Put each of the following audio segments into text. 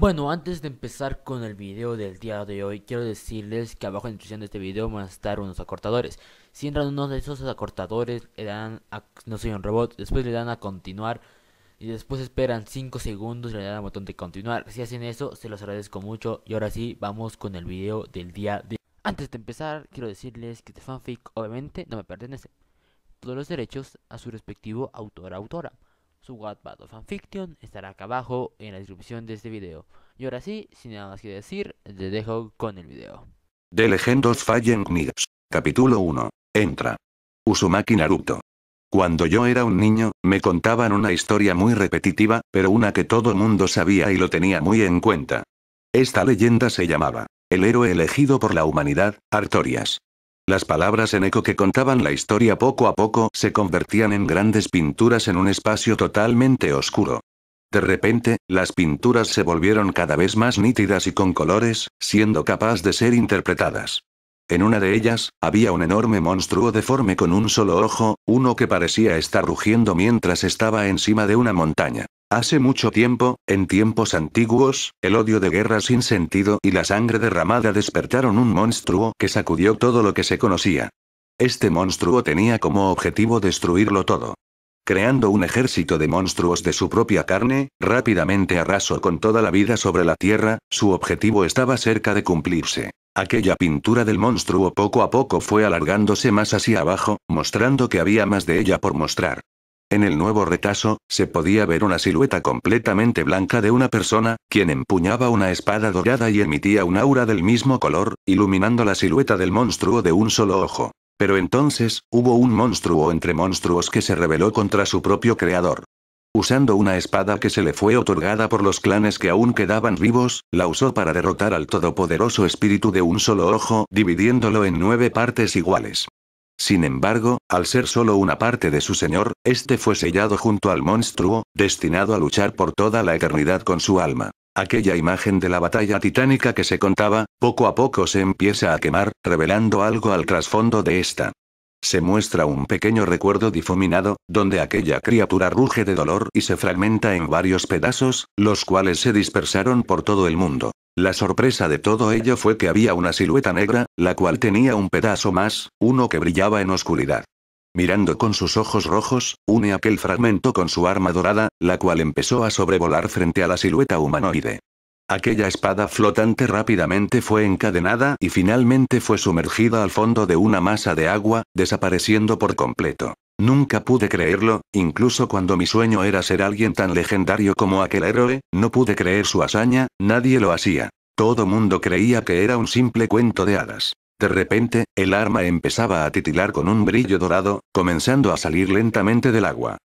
Bueno, antes de empezar con el video del día de hoy, quiero decirles que abajo en la descripción de este video van a estar unos acortadores. Si entran uno de esos acortadores, le dan a No soy un robot, después le dan a continuar y después esperan 5 segundos y le dan al botón de continuar. Si hacen eso, se los agradezco mucho y ahora sí, vamos con el video del día de hoy. Antes de empezar, quiero decirles que este fanfic obviamente no me pertenece. Todos los derechos a su respectivo autor autora su Wattpad o fanfiction estará acá abajo en la descripción de este video. Y ahora sí, sin nada más que decir, te dejo con el video. The Legend Fallen Knights. Capítulo 1. Entra. Usumaki Naruto. Cuando yo era un niño, me contaban una historia muy repetitiva, pero una que todo mundo sabía y lo tenía muy en cuenta. Esta leyenda se llamaba El héroe elegido por la humanidad, Artorias. Las palabras en eco que contaban la historia poco a poco se convertían en grandes pinturas en un espacio totalmente oscuro. De repente, las pinturas se volvieron cada vez más nítidas y con colores, siendo capaz de ser interpretadas. En una de ellas, había un enorme monstruo deforme con un solo ojo, uno que parecía estar rugiendo mientras estaba encima de una montaña. Hace mucho tiempo, en tiempos antiguos, el odio de guerra sin sentido y la sangre derramada despertaron un monstruo que sacudió todo lo que se conocía. Este monstruo tenía como objetivo destruirlo todo. Creando un ejército de monstruos de su propia carne, rápidamente arrasó con toda la vida sobre la Tierra, su objetivo estaba cerca de cumplirse. Aquella pintura del monstruo poco a poco fue alargándose más hacia abajo, mostrando que había más de ella por mostrar. En el nuevo retazo, se podía ver una silueta completamente blanca de una persona, quien empuñaba una espada dorada y emitía un aura del mismo color, iluminando la silueta del monstruo de un solo ojo. Pero entonces, hubo un monstruo entre monstruos que se rebeló contra su propio creador. Usando una espada que se le fue otorgada por los clanes que aún quedaban vivos, la usó para derrotar al todopoderoso espíritu de un solo ojo, dividiéndolo en nueve partes iguales. Sin embargo, al ser solo una parte de su señor, este fue sellado junto al monstruo, destinado a luchar por toda la eternidad con su alma. Aquella imagen de la batalla titánica que se contaba, poco a poco se empieza a quemar, revelando algo al trasfondo de esta. Se muestra un pequeño recuerdo difuminado, donde aquella criatura ruge de dolor y se fragmenta en varios pedazos, los cuales se dispersaron por todo el mundo. La sorpresa de todo ello fue que había una silueta negra, la cual tenía un pedazo más, uno que brillaba en oscuridad. Mirando con sus ojos rojos, une aquel fragmento con su arma dorada, la cual empezó a sobrevolar frente a la silueta humanoide. Aquella espada flotante rápidamente fue encadenada y finalmente fue sumergida al fondo de una masa de agua, desapareciendo por completo. Nunca pude creerlo, incluso cuando mi sueño era ser alguien tan legendario como aquel héroe, no pude creer su hazaña, nadie lo hacía. Todo mundo creía que era un simple cuento de hadas. De repente, el arma empezaba a titilar con un brillo dorado, comenzando a salir lentamente del agua.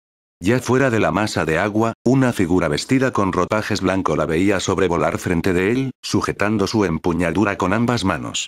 Ya fuera de la masa de agua, una figura vestida con ropajes blanco la veía sobrevolar frente de él, sujetando su empuñadura con ambas manos.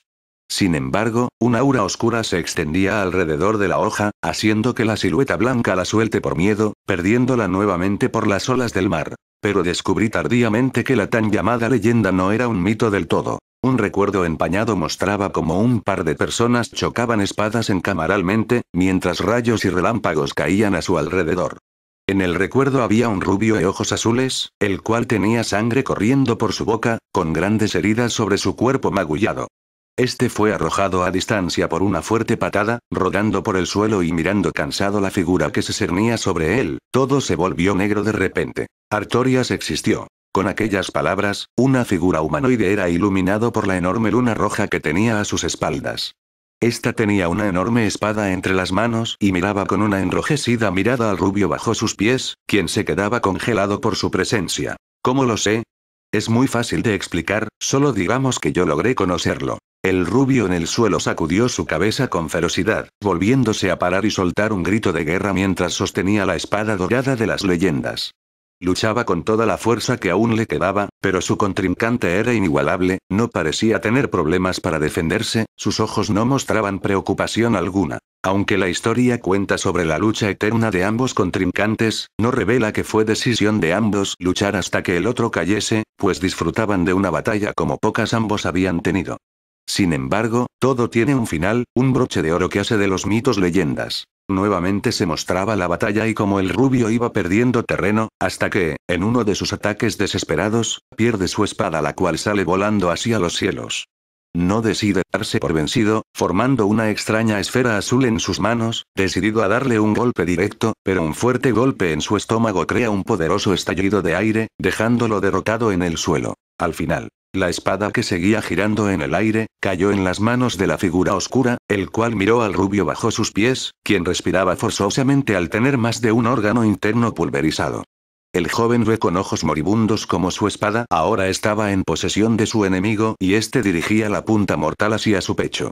Sin embargo, una aura oscura se extendía alrededor de la hoja, haciendo que la silueta blanca la suelte por miedo, perdiéndola nuevamente por las olas del mar. Pero descubrí tardíamente que la tan llamada leyenda no era un mito del todo. Un recuerdo empañado mostraba como un par de personas chocaban espadas encamaralmente, mientras rayos y relámpagos caían a su alrededor. En el recuerdo había un rubio de ojos azules, el cual tenía sangre corriendo por su boca, con grandes heridas sobre su cuerpo magullado. Este fue arrojado a distancia por una fuerte patada, rodando por el suelo y mirando cansado la figura que se cernía sobre él, todo se volvió negro de repente. Artorias existió. Con aquellas palabras, una figura humanoide era iluminado por la enorme luna roja que tenía a sus espaldas. Esta tenía una enorme espada entre las manos y miraba con una enrojecida mirada al rubio bajo sus pies, quien se quedaba congelado por su presencia. ¿Cómo lo sé? Es muy fácil de explicar, solo digamos que yo logré conocerlo. El rubio en el suelo sacudió su cabeza con ferocidad, volviéndose a parar y soltar un grito de guerra mientras sostenía la espada dorada de las leyendas. Luchaba con toda la fuerza que aún le quedaba, pero su contrincante era inigualable, no parecía tener problemas para defenderse, sus ojos no mostraban preocupación alguna. Aunque la historia cuenta sobre la lucha eterna de ambos contrincantes, no revela que fue decisión de ambos luchar hasta que el otro cayese, pues disfrutaban de una batalla como pocas ambos habían tenido. Sin embargo, todo tiene un final, un broche de oro que hace de los mitos leyendas. Nuevamente se mostraba la batalla y como el rubio iba perdiendo terreno, hasta que, en uno de sus ataques desesperados, pierde su espada la cual sale volando hacia los cielos. No decide darse por vencido, formando una extraña esfera azul en sus manos, decidido a darle un golpe directo, pero un fuerte golpe en su estómago crea un poderoso estallido de aire, dejándolo derrotado en el suelo. Al final, la espada que seguía girando en el aire, cayó en las manos de la figura oscura, el cual miró al rubio bajo sus pies, quien respiraba forzosamente al tener más de un órgano interno pulverizado. El joven ve con ojos moribundos como su espada ahora estaba en posesión de su enemigo y éste dirigía la punta mortal hacia su pecho.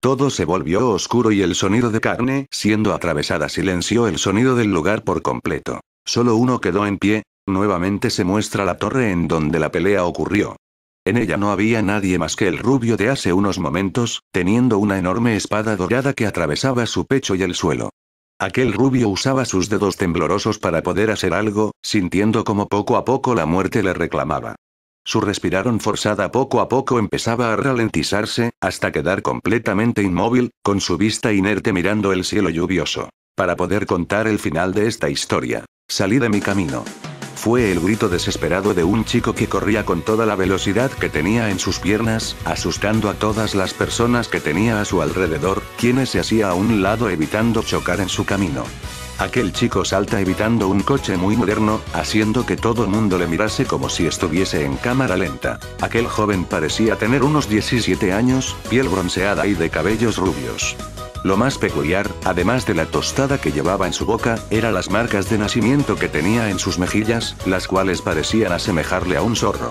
Todo se volvió oscuro y el sonido de carne, siendo atravesada, silenció el sonido del lugar por completo. Solo uno quedó en pie, nuevamente se muestra la torre en donde la pelea ocurrió. En ella no había nadie más que el rubio de hace unos momentos, teniendo una enorme espada dorada que atravesaba su pecho y el suelo. Aquel rubio usaba sus dedos temblorosos para poder hacer algo, sintiendo como poco a poco la muerte le reclamaba. Su respiración forzada poco a poco empezaba a ralentizarse, hasta quedar completamente inmóvil, con su vista inerte mirando el cielo lluvioso. Para poder contar el final de esta historia. Salí de mi camino. Fue el grito desesperado de un chico que corría con toda la velocidad que tenía en sus piernas, asustando a todas las personas que tenía a su alrededor, quienes se hacía a un lado evitando chocar en su camino. Aquel chico salta evitando un coche muy moderno, haciendo que todo el mundo le mirase como si estuviese en cámara lenta. Aquel joven parecía tener unos 17 años, piel bronceada y de cabellos rubios. Lo más peculiar, además de la tostada que llevaba en su boca, eran las marcas de nacimiento que tenía en sus mejillas, las cuales parecían asemejarle a un zorro.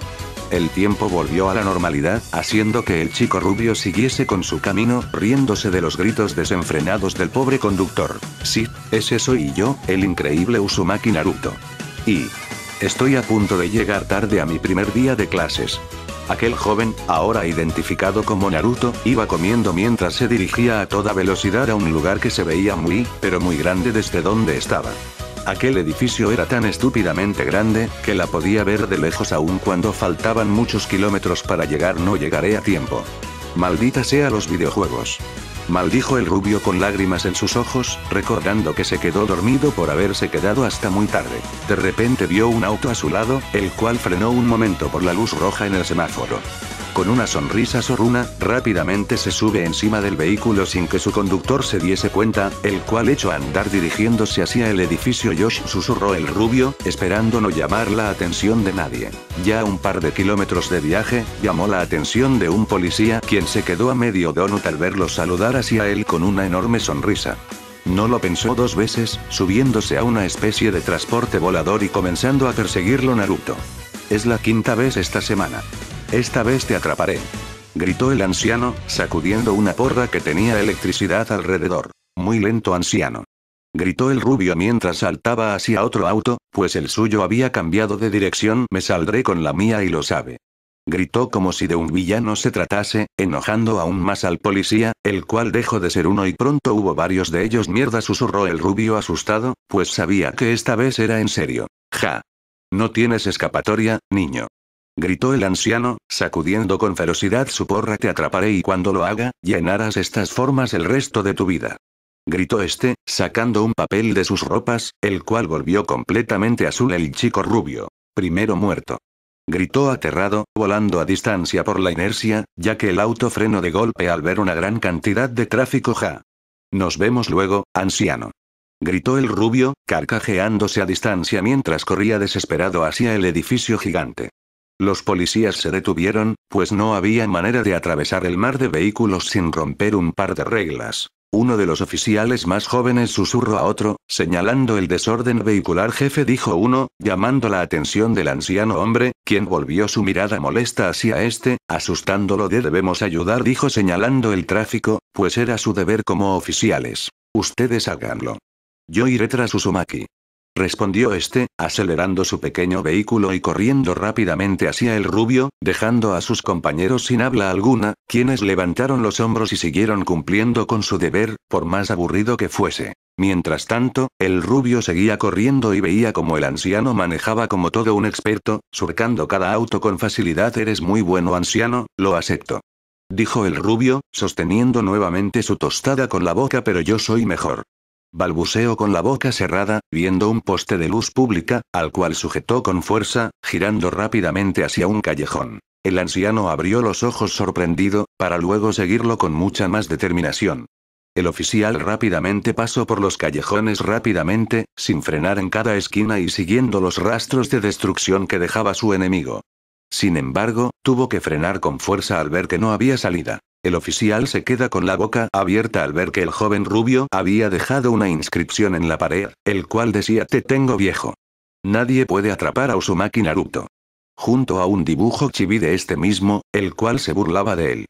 El tiempo volvió a la normalidad, haciendo que el chico rubio siguiese con su camino, riéndose de los gritos desenfrenados del pobre conductor. Sí, ese soy yo, el increíble Usumaki Naruto. Y... Estoy a punto de llegar tarde a mi primer día de clases. Aquel joven, ahora identificado como Naruto, iba comiendo mientras se dirigía a toda velocidad a un lugar que se veía muy, pero muy grande desde donde estaba. Aquel edificio era tan estúpidamente grande, que la podía ver de lejos aún cuando faltaban muchos kilómetros para llegar no llegaré a tiempo. Maldita sea los videojuegos maldijo el rubio con lágrimas en sus ojos, recordando que se quedó dormido por haberse quedado hasta muy tarde. De repente vio un auto a su lado, el cual frenó un momento por la luz roja en el semáforo con una sonrisa sorruna, rápidamente se sube encima del vehículo sin que su conductor se diese cuenta, el cual echó a andar dirigiéndose hacia el edificio Josh susurró el rubio, esperando no llamar la atención de nadie. Ya un par de kilómetros de viaje, llamó la atención de un policía quien se quedó a medio donut al verlo saludar hacia él con una enorme sonrisa. No lo pensó dos veces, subiéndose a una especie de transporte volador y comenzando a perseguirlo Naruto. Es la quinta vez esta semana. Esta vez te atraparé. Gritó el anciano, sacudiendo una porra que tenía electricidad alrededor. Muy lento anciano. Gritó el rubio mientras saltaba hacia otro auto, pues el suyo había cambiado de dirección. Me saldré con la mía y lo sabe. Gritó como si de un villano se tratase, enojando aún más al policía, el cual dejó de ser uno y pronto hubo varios de ellos. Mierda, susurró el rubio asustado, pues sabía que esta vez era en serio. Ja. No tienes escapatoria, niño gritó el anciano, sacudiendo con ferocidad su porra te atraparé y cuando lo haga, llenarás estas formas el resto de tu vida. Gritó este, sacando un papel de sus ropas, el cual volvió completamente azul el chico rubio. Primero muerto. Gritó aterrado, volando a distancia por la inercia, ya que el auto frenó de golpe al ver una gran cantidad de tráfico ja. Nos vemos luego, anciano. Gritó el rubio, carcajeándose a distancia mientras corría desesperado hacia el edificio gigante. Los policías se detuvieron, pues no había manera de atravesar el mar de vehículos sin romper un par de reglas. Uno de los oficiales más jóvenes susurró a otro, señalando el desorden vehicular jefe dijo uno, llamando la atención del anciano hombre, quien volvió su mirada molesta hacia este, asustándolo de debemos ayudar dijo señalando el tráfico, pues era su deber como oficiales. Ustedes háganlo. Yo iré tras Usumaki respondió este, acelerando su pequeño vehículo y corriendo rápidamente hacia el rubio, dejando a sus compañeros sin habla alguna, quienes levantaron los hombros y siguieron cumpliendo con su deber, por más aburrido que fuese. Mientras tanto, el rubio seguía corriendo y veía como el anciano manejaba como todo un experto, surcando cada auto con facilidad. Eres muy bueno anciano, lo acepto. Dijo el rubio, sosteniendo nuevamente su tostada con la boca, pero yo soy mejor balbuceó con la boca cerrada, viendo un poste de luz pública, al cual sujetó con fuerza, girando rápidamente hacia un callejón. El anciano abrió los ojos sorprendido, para luego seguirlo con mucha más determinación. El oficial rápidamente pasó por los callejones rápidamente, sin frenar en cada esquina y siguiendo los rastros de destrucción que dejaba su enemigo. Sin embargo, tuvo que frenar con fuerza al ver que no había salida. El oficial se queda con la boca abierta al ver que el joven rubio había dejado una inscripción en la pared, el cual decía Te tengo viejo. Nadie puede atrapar a Usumaki Naruto. Junto a un dibujo chibi de este mismo, el cual se burlaba de él.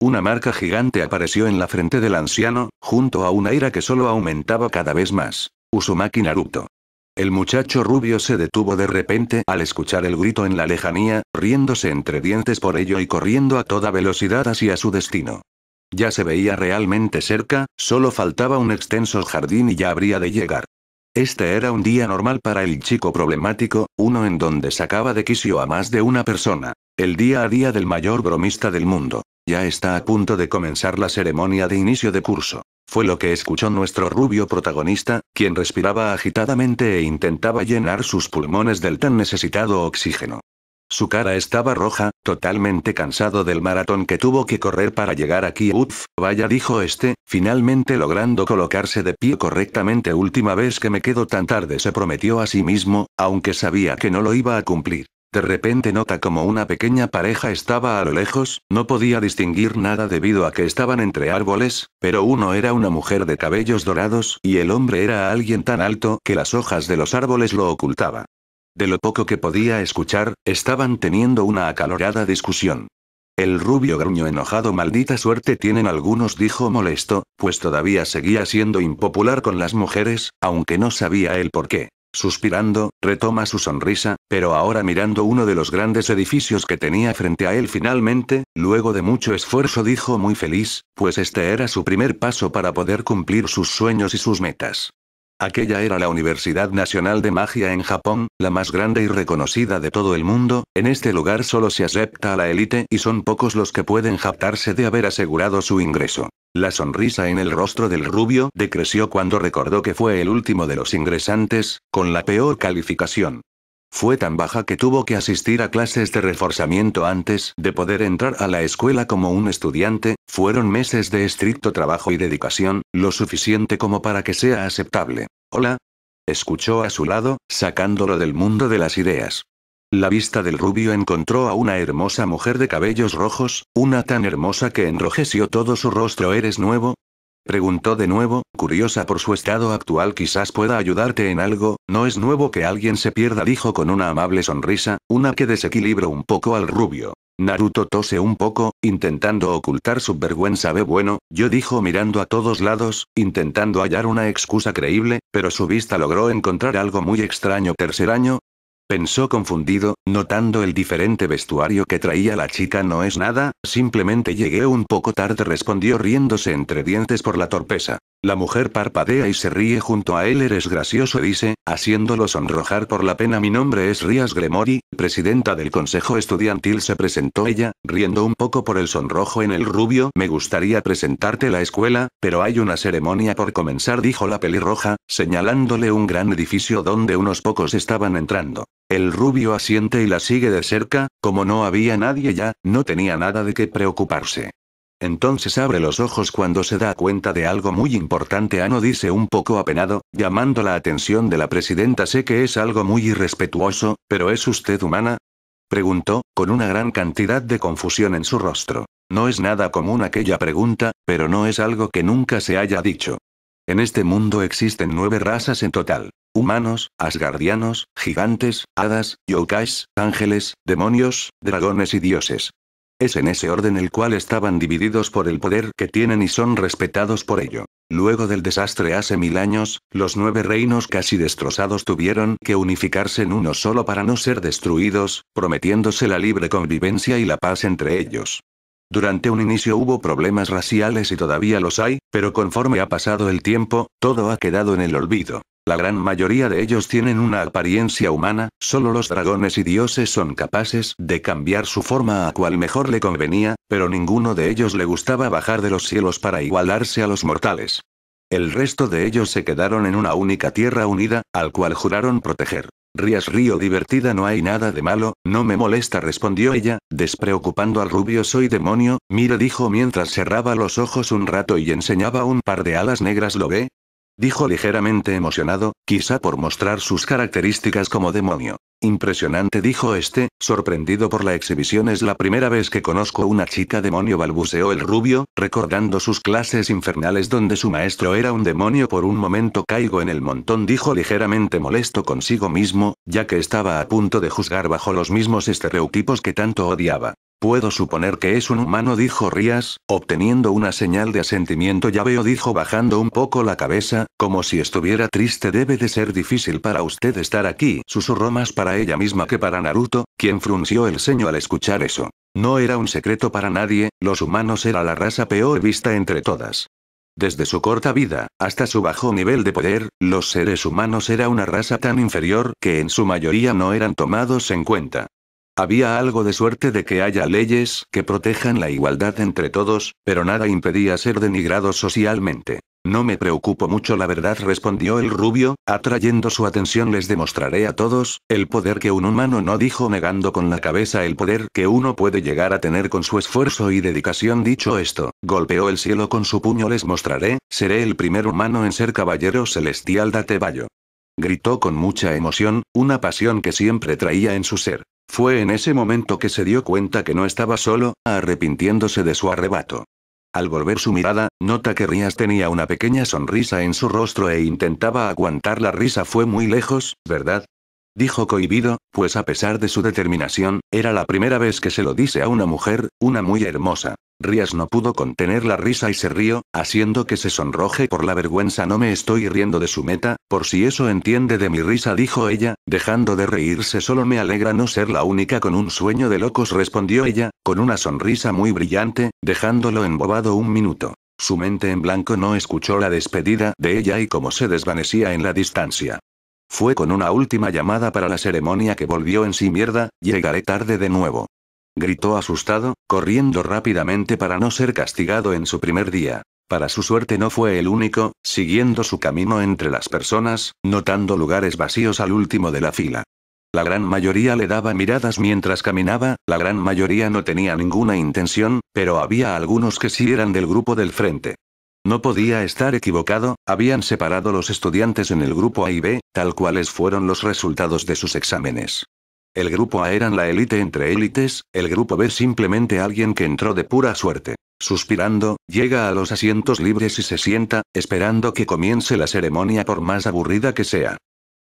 Una marca gigante apareció en la frente del anciano, junto a una ira que solo aumentaba cada vez más. Usumaki Naruto. El muchacho rubio se detuvo de repente al escuchar el grito en la lejanía, riéndose entre dientes por ello y corriendo a toda velocidad hacia su destino. Ya se veía realmente cerca, solo faltaba un extenso jardín y ya habría de llegar. Este era un día normal para el chico problemático, uno en donde sacaba de quicio a más de una persona. El día a día del mayor bromista del mundo. Ya está a punto de comenzar la ceremonia de inicio de curso. Fue lo que escuchó nuestro rubio protagonista, quien respiraba agitadamente e intentaba llenar sus pulmones del tan necesitado oxígeno. Su cara estaba roja, totalmente cansado del maratón que tuvo que correr para llegar aquí. Uf, vaya, dijo este, finalmente logrando colocarse de pie correctamente. Última vez que me quedo tan tarde, se prometió a sí mismo, aunque sabía que no lo iba a cumplir. De repente nota como una pequeña pareja estaba a lo lejos, no podía distinguir nada debido a que estaban entre árboles, pero uno era una mujer de cabellos dorados y el hombre era alguien tan alto que las hojas de los árboles lo ocultaba. De lo poco que podía escuchar, estaban teniendo una acalorada discusión. El rubio gruño enojado maldita suerte tienen algunos dijo molesto, pues todavía seguía siendo impopular con las mujeres, aunque no sabía el por qué. Suspirando, retoma su sonrisa, pero ahora mirando uno de los grandes edificios que tenía frente a él finalmente, luego de mucho esfuerzo dijo muy feliz, pues este era su primer paso para poder cumplir sus sueños y sus metas. Aquella era la Universidad Nacional de Magia en Japón, la más grande y reconocida de todo el mundo, en este lugar solo se acepta a la élite y son pocos los que pueden jactarse de haber asegurado su ingreso. La sonrisa en el rostro del rubio decreció cuando recordó que fue el último de los ingresantes, con la peor calificación. Fue tan baja que tuvo que asistir a clases de reforzamiento antes de poder entrar a la escuela como un estudiante, fueron meses de estricto trabajo y dedicación, lo suficiente como para que sea aceptable. Hola. Escuchó a su lado, sacándolo del mundo de las ideas. La vista del rubio encontró a una hermosa mujer de cabellos rojos, una tan hermosa que enrojeció todo su rostro. Eres nuevo, Preguntó de nuevo, curiosa por su estado actual quizás pueda ayudarte en algo, no es nuevo que alguien se pierda dijo con una amable sonrisa, una que desequilibró un poco al rubio. Naruto tose un poco, intentando ocultar su vergüenza. Ve bueno, yo dijo mirando a todos lados, intentando hallar una excusa creíble, pero su vista logró encontrar algo muy extraño. Tercer año, Pensó confundido, notando el diferente vestuario que traía la chica no es nada, simplemente llegué un poco tarde respondió riéndose entre dientes por la torpeza. La mujer parpadea y se ríe junto a él. Eres gracioso, dice, haciéndolo sonrojar por la pena. Mi nombre es Rías Gremori, presidenta del Consejo Estudiantil. Se presentó ella, riendo un poco por el sonrojo en el rubio. Me gustaría presentarte la escuela, pero hay una ceremonia por comenzar, dijo la pelirroja, señalándole un gran edificio donde unos pocos estaban entrando. El rubio asiente y la sigue de cerca, como no había nadie ya, no tenía nada de qué preocuparse. Entonces abre los ojos cuando se da cuenta de algo muy importante. Ano dice un poco apenado, llamando la atención de la presidenta. Sé que es algo muy irrespetuoso, pero ¿es usted humana? Preguntó, con una gran cantidad de confusión en su rostro. No es nada común aquella pregunta, pero no es algo que nunca se haya dicho. En este mundo existen nueve razas en total. Humanos, asgardianos, gigantes, hadas, yokais, ángeles, demonios, dragones y dioses. Es en ese orden el cual estaban divididos por el poder que tienen y son respetados por ello. Luego del desastre hace mil años, los nueve reinos casi destrozados tuvieron que unificarse en uno solo para no ser destruidos, prometiéndose la libre convivencia y la paz entre ellos. Durante un inicio hubo problemas raciales y todavía los hay, pero conforme ha pasado el tiempo, todo ha quedado en el olvido. La gran mayoría de ellos tienen una apariencia humana, solo los dragones y dioses son capaces de cambiar su forma a cual mejor le convenía, pero ninguno de ellos le gustaba bajar de los cielos para igualarse a los mortales. El resto de ellos se quedaron en una única tierra unida, al cual juraron proteger. Rías Río divertida no hay nada de malo, no me molesta respondió ella, despreocupando al rubio soy demonio, mire dijo mientras cerraba los ojos un rato y enseñaba un par de alas negras lo ve, dijo ligeramente emocionado, quizá por mostrar sus características como demonio. Impresionante dijo este, sorprendido por la exhibición es la primera vez que conozco una chica demonio balbuceó el rubio, recordando sus clases infernales donde su maestro era un demonio por un momento caigo en el montón dijo ligeramente molesto consigo mismo, ya que estaba a punto de juzgar bajo los mismos estereotipos que tanto odiaba. Puedo suponer que es un humano, dijo Rías, obteniendo una señal de asentimiento. Ya veo, dijo bajando un poco la cabeza, como si estuviera triste. Debe de ser difícil para usted estar aquí, susurró más para ella misma que para Naruto, quien frunció el ceño al escuchar eso. No era un secreto para nadie, los humanos era la raza peor vista entre todas. Desde su corta vida, hasta su bajo nivel de poder, los seres humanos era una raza tan inferior que en su mayoría no eran tomados en cuenta. Había algo de suerte de que haya leyes que protejan la igualdad entre todos, pero nada impedía ser denigrado socialmente. No me preocupo mucho la verdad respondió el rubio, atrayendo su atención les demostraré a todos, el poder que un humano no dijo negando con la cabeza el poder que uno puede llegar a tener con su esfuerzo y dedicación dicho esto, golpeó el cielo con su puño les mostraré, seré el primer humano en ser caballero celestial de vallo, Gritó con mucha emoción, una pasión que siempre traía en su ser. Fue en ese momento que se dio cuenta que no estaba solo, arrepintiéndose de su arrebato. Al volver su mirada, nota que Rías tenía una pequeña sonrisa en su rostro e intentaba aguantar la risa. Fue muy lejos, ¿verdad? dijo cohibido, pues a pesar de su determinación, era la primera vez que se lo dice a una mujer, una muy hermosa. Rías no pudo contener la risa y se rió, haciendo que se sonroje por la vergüenza. No me estoy riendo de su meta, por si eso entiende de mi risa, dijo ella, dejando de reírse. Solo me alegra no ser la única con un sueño de locos, respondió ella, con una sonrisa muy brillante, dejándolo embobado un minuto. Su mente en blanco no escuchó la despedida de ella y como se desvanecía en la distancia. Fue con una última llamada para la ceremonia que volvió en sí mierda, llegaré tarde de nuevo. Gritó asustado, corriendo rápidamente para no ser castigado en su primer día. Para su suerte no fue el único, siguiendo su camino entre las personas, notando lugares vacíos al último de la fila. La gran mayoría le daba miradas mientras caminaba, la gran mayoría no tenía ninguna intención, pero había algunos que sí eran del grupo del frente. No podía estar equivocado, habían separado los estudiantes en el grupo A y B, tal cuales fueron los resultados de sus exámenes. El grupo A eran la élite entre élites, el grupo B simplemente alguien que entró de pura suerte. Suspirando, llega a los asientos libres y se sienta, esperando que comience la ceremonia por más aburrida que sea.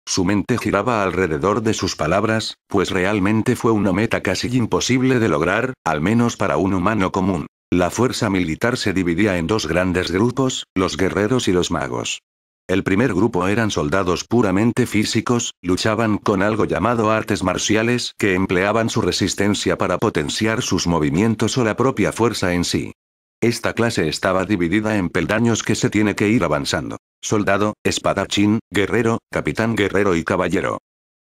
Su mente giraba alrededor de sus palabras, pues realmente fue una meta casi imposible de lograr, al menos para un humano común. La fuerza militar se dividía en dos grandes grupos, los guerreros y los magos. El primer grupo eran soldados puramente físicos, luchaban con algo llamado artes marciales que empleaban su resistencia para potenciar sus movimientos o la propia fuerza en sí. Esta clase estaba dividida en peldaños que se tiene que ir avanzando. Soldado, espadachín, guerrero, capitán guerrero y caballero.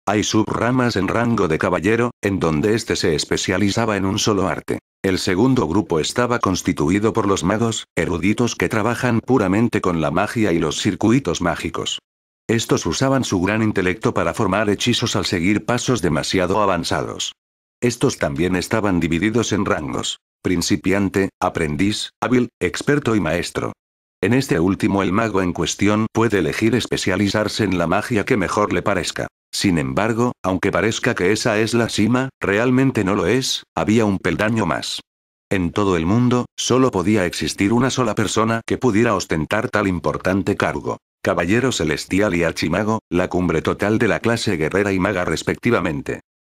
Hay subramas en rango de caballero, en donde éste se especializaba en un solo arte. El segundo grupo estaba constituido por los magos, eruditos que trabajan puramente con la magia y los circuitos mágicos. Estos usaban su gran intelecto para formar hechizos al seguir pasos demasiado avanzados. Estos también estaban divididos en rangos. Principiante, aprendiz, hábil, experto y maestro. En este último el mago en cuestión puede elegir especializarse en la magia que mejor le parezca. Sin embargo, aunque parezca que esa es la cima, realmente no lo es, había un peldaño más. En todo el mundo, solo podía existir una sola persona que pudiera ostentar tal importante cargo. Caballero Celestial y Archimago, la cumbre total de la clase guerrera y maga respectivamente.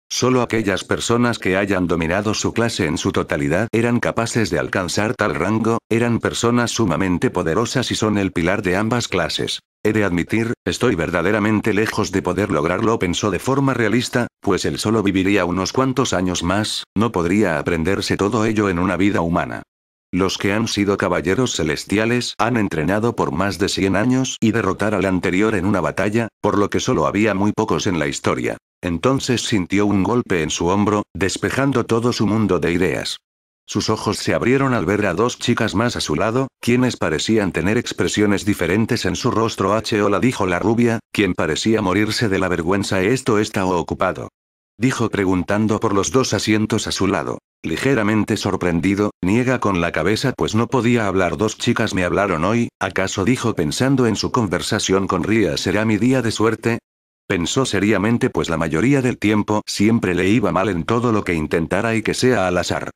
Solo aquellas personas que hayan dominado su clase en su totalidad eran capaces de alcanzar tal rango, eran personas sumamente poderosas y son el pilar de ambas clases. He de admitir, estoy verdaderamente lejos de poder lograrlo, pensó de forma realista, pues él solo viviría unos cuantos años más, no podría aprenderse todo ello en una vida humana. Los que han sido caballeros celestiales han entrenado por más de 100 años y derrotar al anterior en una batalla, por lo que solo había muy pocos en la historia. Entonces sintió un golpe en su hombro, despejando todo su mundo de ideas. Sus ojos se abrieron al ver a dos chicas más a su lado, quienes parecían tener expresiones diferentes en su rostro. H. Hola dijo la rubia, quien parecía morirse de la vergüenza. Esto está ocupado. Dijo preguntando por los dos asientos a su lado. Ligeramente sorprendido, niega con la cabeza pues no podía hablar. Dos chicas me hablaron hoy, ¿acaso dijo pensando en su conversación con Ría, será mi día de suerte? Pensó seriamente pues la mayoría del tiempo siempre le iba mal en todo lo que intentara y que sea al azar.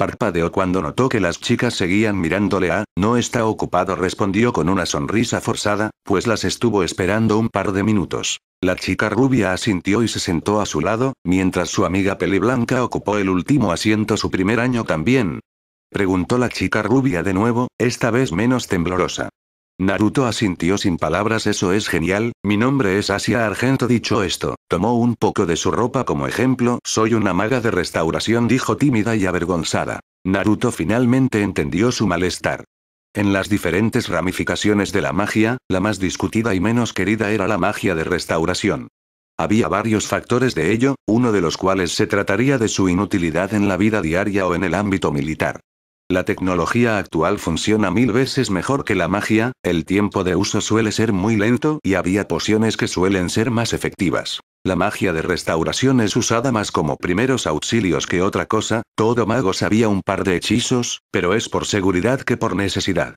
Parpadeó cuando notó que las chicas seguían mirándole a, no está ocupado respondió con una sonrisa forzada, pues las estuvo esperando un par de minutos. La chica rubia asintió y se sentó a su lado, mientras su amiga peliblanca ocupó el último asiento su primer año también. Preguntó la chica rubia de nuevo, esta vez menos temblorosa. Naruto asintió sin palabras eso es genial, mi nombre es Asia Argento dicho esto, tomó un poco de su ropa como ejemplo, soy una maga de restauración dijo tímida y avergonzada. Naruto finalmente entendió su malestar. En las diferentes ramificaciones de la magia, la más discutida y menos querida era la magia de restauración. Había varios factores de ello, uno de los cuales se trataría de su inutilidad en la vida diaria o en el ámbito militar. La tecnología actual funciona mil veces mejor que la magia, el tiempo de uso suele ser muy lento y había pociones que suelen ser más efectivas. La magia de restauración es usada más como primeros auxilios que otra cosa, todo mago sabía un par de hechizos, pero es por seguridad que por necesidad.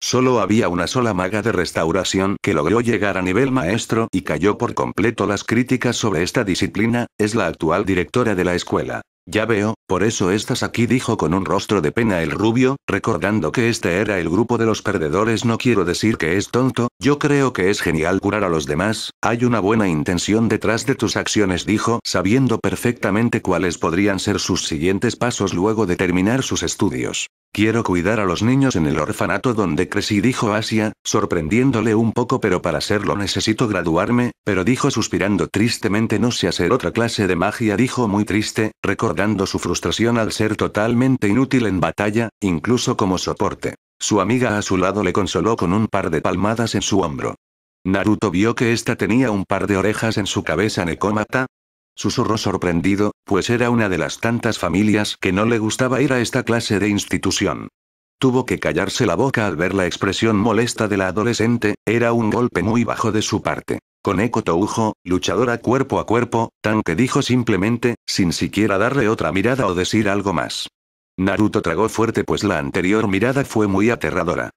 Solo había una sola maga de restauración que logró llegar a nivel maestro y cayó por completo las críticas sobre esta disciplina, es la actual directora de la escuela. Ya veo, por eso estás aquí, dijo con un rostro de pena el rubio, recordando que este era el grupo de los perdedores. No quiero decir que es tonto, yo creo que es genial curar a los demás, hay una buena intención detrás de tus acciones, dijo, sabiendo perfectamente cuáles podrían ser sus siguientes pasos luego de terminar sus estudios. Quiero cuidar a los niños en el orfanato donde crecí, dijo Asia, sorprendiéndole un poco, pero para hacerlo necesito graduarme, pero dijo suspirando tristemente, no sé hacer otra clase de magia, dijo muy triste, recordando su frustración frustración al ser totalmente inútil en batalla, incluso como soporte. Su amiga a su lado le consoló con un par de palmadas en su hombro. Naruto vio que ésta tenía un par de orejas en su cabeza necómata. Susurró sorprendido, pues era una de las tantas familias que no le gustaba ir a esta clase de institución. Tuvo que callarse la boca al ver la expresión molesta de la adolescente, era un golpe muy bajo de su parte con Eco Toujo, luchadora cuerpo a cuerpo, tan que dijo simplemente, sin siquiera darle otra mirada o decir algo más. Naruto tragó fuerte pues la anterior mirada fue muy aterradora.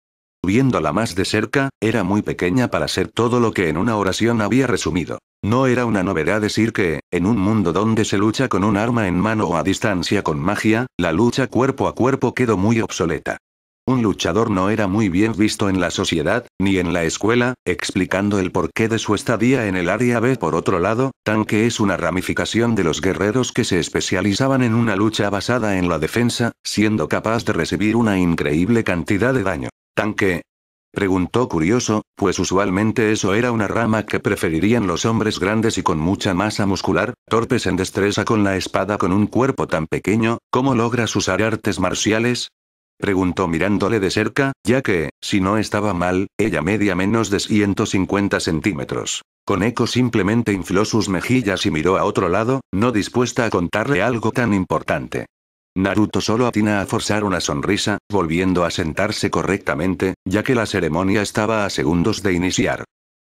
Viéndola más de cerca, era muy pequeña para ser todo lo que en una oración había resumido. No era una novedad decir que, en un mundo donde se lucha con un arma en mano o a distancia con magia, la lucha cuerpo a cuerpo quedó muy obsoleta. Un luchador no era muy bien visto en la sociedad, ni en la escuela, explicando el porqué de su estadía en el área B. Por otro lado, Tanque es una ramificación de los guerreros que se especializaban en una lucha basada en la defensa, siendo capaz de recibir una increíble cantidad de daño. Tanque, Preguntó curioso, pues usualmente eso era una rama que preferirían los hombres grandes y con mucha masa muscular, torpes en destreza con la espada con un cuerpo tan pequeño, ¿cómo logras usar artes marciales? Preguntó mirándole de cerca, ya que, si no estaba mal, ella media menos de 150 centímetros. Coneco simplemente infló sus mejillas y miró a otro lado, no dispuesta a contarle algo tan importante. Naruto solo atina a forzar una sonrisa, volviendo a sentarse correctamente, ya que la ceremonia estaba a segundos de iniciar.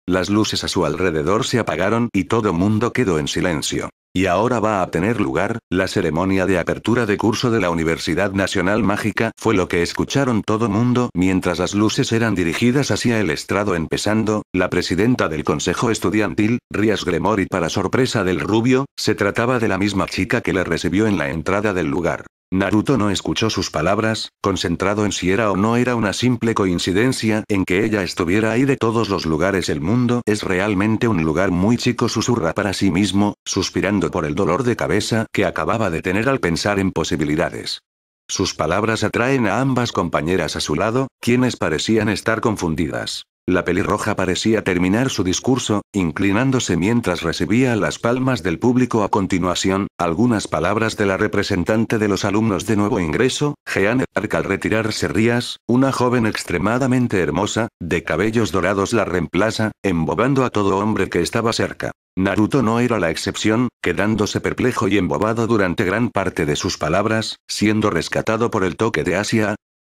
Las luces a su alrededor se apagaron y todo mundo quedó en silencio. Y ahora va a tener lugar, la ceremonia de apertura de curso de la Universidad Nacional Mágica fue lo que escucharon todo mundo mientras las luces eran dirigidas hacia el estrado empezando, la presidenta del consejo estudiantil, Rias Gremori para sorpresa del rubio, se trataba de la misma chica que le recibió en la entrada del lugar. Naruto no escuchó sus palabras, concentrado en si era o no era una simple coincidencia en que ella estuviera ahí de todos los lugares el mundo es realmente un lugar muy chico susurra para sí mismo, suspirando por el dolor de cabeza que acababa de tener al pensar en posibilidades. Sus palabras atraen a ambas compañeras a su lado, quienes parecían estar confundidas. La pelirroja parecía terminar su discurso, inclinándose mientras recibía las palmas del público a continuación, algunas palabras de la representante de los alumnos de nuevo ingreso, Jeanne Arca al retirarse Rías, una joven extremadamente hermosa, de cabellos dorados la reemplaza, embobando a todo hombre que estaba cerca. Naruto no era la excepción, quedándose perplejo y embobado durante gran parte de sus palabras, siendo rescatado por el toque de Asia,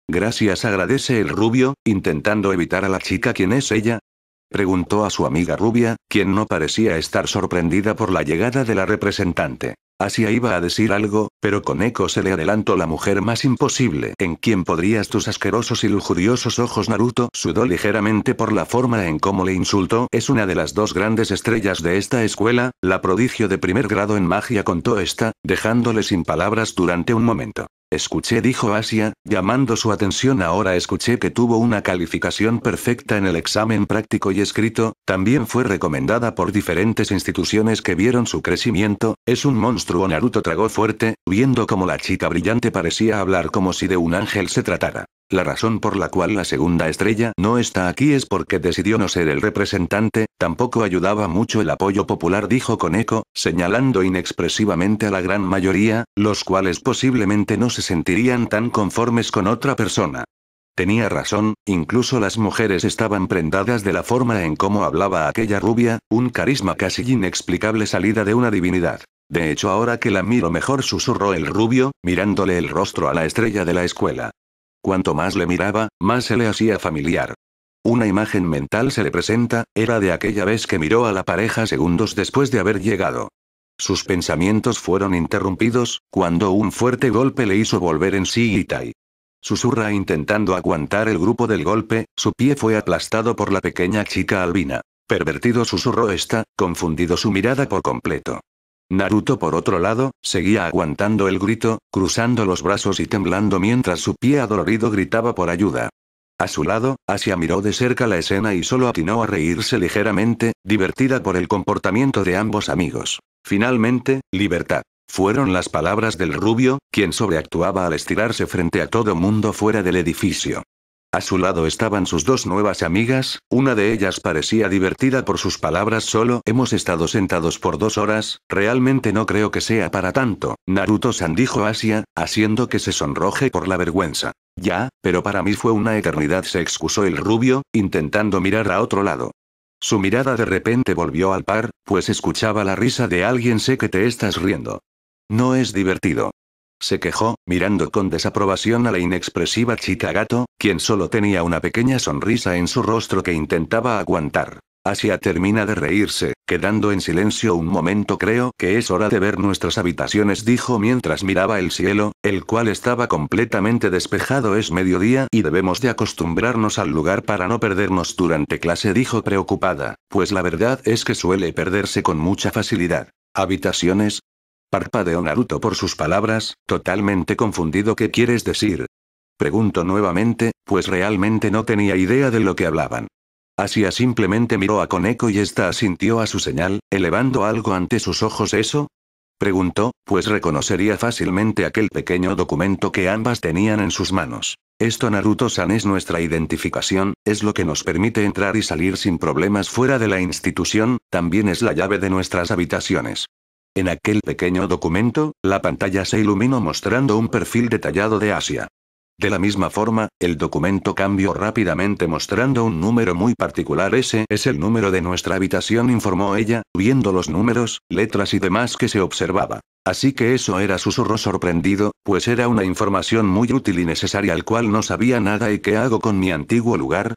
Gracias, agradece el rubio, intentando evitar a la chica quien es ella. Preguntó a su amiga rubia, quien no parecía estar sorprendida por la llegada de la representante. Así iba a decir algo, pero con eco se le adelantó la mujer más imposible. ¿En quien podrías tus asquerosos y lujuriosos ojos? Naruto sudó ligeramente por la forma en cómo le insultó. Es una de las dos grandes estrellas de esta escuela, la prodigio de primer grado en magia contó esta, dejándole sin palabras durante un momento. Escuché, dijo Asia, llamando su atención ahora escuché que tuvo una calificación perfecta en el examen práctico y escrito, también fue recomendada por diferentes instituciones que vieron su crecimiento, es un monstruo Naruto tragó fuerte, viendo como la chica brillante parecía hablar como si de un ángel se tratara. La razón por la cual la segunda estrella no está aquí es porque decidió no ser el representante, tampoco ayudaba mucho el apoyo popular dijo con eco, señalando inexpresivamente a la gran mayoría, los cuales posiblemente no se sentirían tan conformes con otra persona. Tenía razón, incluso las mujeres estaban prendadas de la forma en cómo hablaba aquella rubia, un carisma casi inexplicable salida de una divinidad. De hecho ahora que la miro mejor susurró el rubio, mirándole el rostro a la estrella de la escuela. Cuanto más le miraba, más se le hacía familiar. Una imagen mental se le presenta, era de aquella vez que miró a la pareja segundos después de haber llegado. Sus pensamientos fueron interrumpidos, cuando un fuerte golpe le hizo volver en sí Itai. Susurra intentando aguantar el grupo del golpe, su pie fue aplastado por la pequeña chica albina. Pervertido susurró esta, confundido su mirada por completo. Naruto por otro lado, seguía aguantando el grito, cruzando los brazos y temblando mientras su pie adolorido gritaba por ayuda. A su lado, Asia miró de cerca la escena y solo atinó a reírse ligeramente, divertida por el comportamiento de ambos amigos. Finalmente, libertad. Fueron las palabras del rubio, quien sobreactuaba al estirarse frente a todo mundo fuera del edificio. A su lado estaban sus dos nuevas amigas, una de ellas parecía divertida por sus palabras solo hemos estado sentados por dos horas, realmente no creo que sea para tanto, Naruto-san dijo Asia, haciendo que se sonroje por la vergüenza. Ya, pero para mí fue una eternidad se excusó el rubio, intentando mirar a otro lado. Su mirada de repente volvió al par, pues escuchaba la risa de alguien sé que te estás riendo. No es divertido se quejó, mirando con desaprobación a la inexpresiva chica gato, quien solo tenía una pequeña sonrisa en su rostro que intentaba aguantar. Asia termina de reírse, quedando en silencio un momento creo que es hora de ver nuestras habitaciones dijo mientras miraba el cielo, el cual estaba completamente despejado es mediodía y debemos de acostumbrarnos al lugar para no perdernos durante clase dijo preocupada, pues la verdad es que suele perderse con mucha facilidad. Habitaciones, Parpadeó Naruto por sus palabras, totalmente confundido. ¿Qué quieres decir? Preguntó nuevamente, pues realmente no tenía idea de lo que hablaban. Asia simplemente miró a Koneko y esta asintió a su señal, elevando algo ante sus ojos. ¿Eso? Preguntó, pues reconocería fácilmente aquel pequeño documento que ambas tenían en sus manos. Esto Naruto-san es nuestra identificación, es lo que nos permite entrar y salir sin problemas fuera de la institución, también es la llave de nuestras habitaciones. En aquel pequeño documento, la pantalla se iluminó mostrando un perfil detallado de Asia. De la misma forma, el documento cambió rápidamente mostrando un número muy particular. Ese es el número de nuestra habitación, informó ella, viendo los números, letras y demás que se observaba. Así que eso era susurro sorprendido, pues era una información muy útil y necesaria al cual no sabía nada y qué hago con mi antiguo lugar,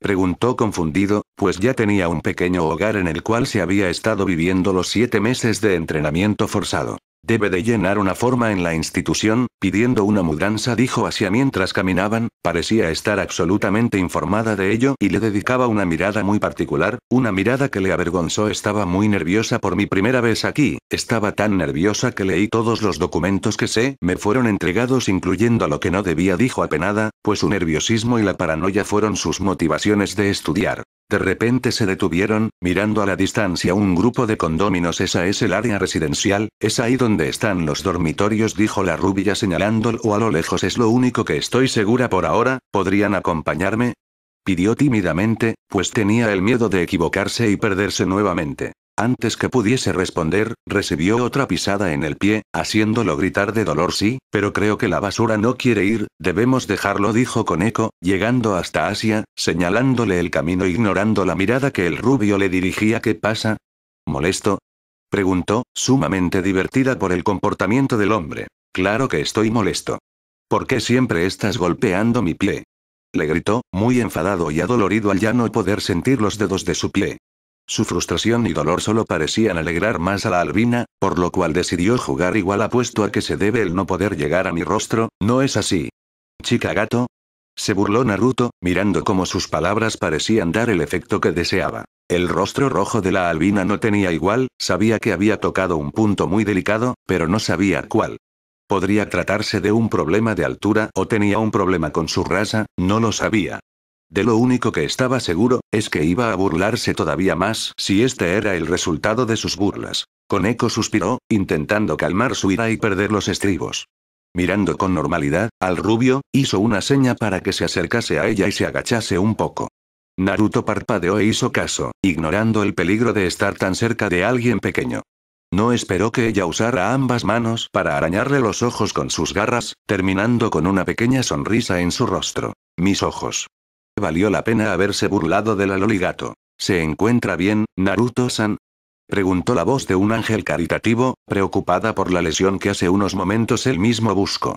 Preguntó confundido, pues ya tenía un pequeño hogar en el cual se había estado viviendo los siete meses de entrenamiento forzado. Debe de llenar una forma en la institución, pidiendo una mudanza, dijo hacia mientras caminaban, parecía estar absolutamente informada de ello y le dedicaba una mirada muy particular, una mirada que le avergonzó. Estaba muy nerviosa por mi primera vez aquí, estaba tan nerviosa que leí todos los documentos que sé, me fueron entregados incluyendo lo que no debía, dijo apenada, pues su nerviosismo y la paranoia fueron sus motivaciones de estudiar. De repente se detuvieron, mirando a la distancia un grupo de condóminos. Esa es el área residencial, es ahí donde están los dormitorios, dijo la rubia señalándolo a lo lejos. Es lo único que estoy segura por ahora, ¿podrían acompañarme? Pidió tímidamente, pues tenía el miedo de equivocarse y perderse nuevamente. Antes que pudiese responder, recibió otra pisada en el pie, haciéndolo gritar de dolor sí, pero creo que la basura no quiere ir, debemos dejarlo dijo con eco, llegando hasta Asia, señalándole el camino ignorando la mirada que el rubio le dirigía ¿qué pasa? ¿Molesto? preguntó, sumamente divertida por el comportamiento del hombre. Claro que estoy molesto. ¿Por qué siempre estás golpeando mi pie? Le gritó, muy enfadado y adolorido al ya no poder sentir los dedos de su pie. Su frustración y dolor solo parecían alegrar más a la albina, por lo cual decidió jugar igual apuesto a que se debe el no poder llegar a mi rostro, ¿no es así? Chica gato. Se burló Naruto, mirando cómo sus palabras parecían dar el efecto que deseaba. El rostro rojo de la albina no tenía igual, sabía que había tocado un punto muy delicado, pero no sabía cuál. Podría tratarse de un problema de altura o tenía un problema con su raza, no lo sabía. De lo único que estaba seguro, es que iba a burlarse todavía más si este era el resultado de sus burlas. Con suspiró, intentando calmar su ira y perder los estribos. Mirando con normalidad, al rubio, hizo una seña para que se acercase a ella y se agachase un poco. Naruto parpadeó e hizo caso, ignorando el peligro de estar tan cerca de alguien pequeño. No esperó que ella usara ambas manos para arañarle los ojos con sus garras, terminando con una pequeña sonrisa en su rostro. Mis ojos. Valió la pena haberse burlado del aloligato. ¿Se encuentra bien, Naruto-san? Preguntó la voz de un ángel caritativo, preocupada por la lesión que hace unos momentos él mismo buscó.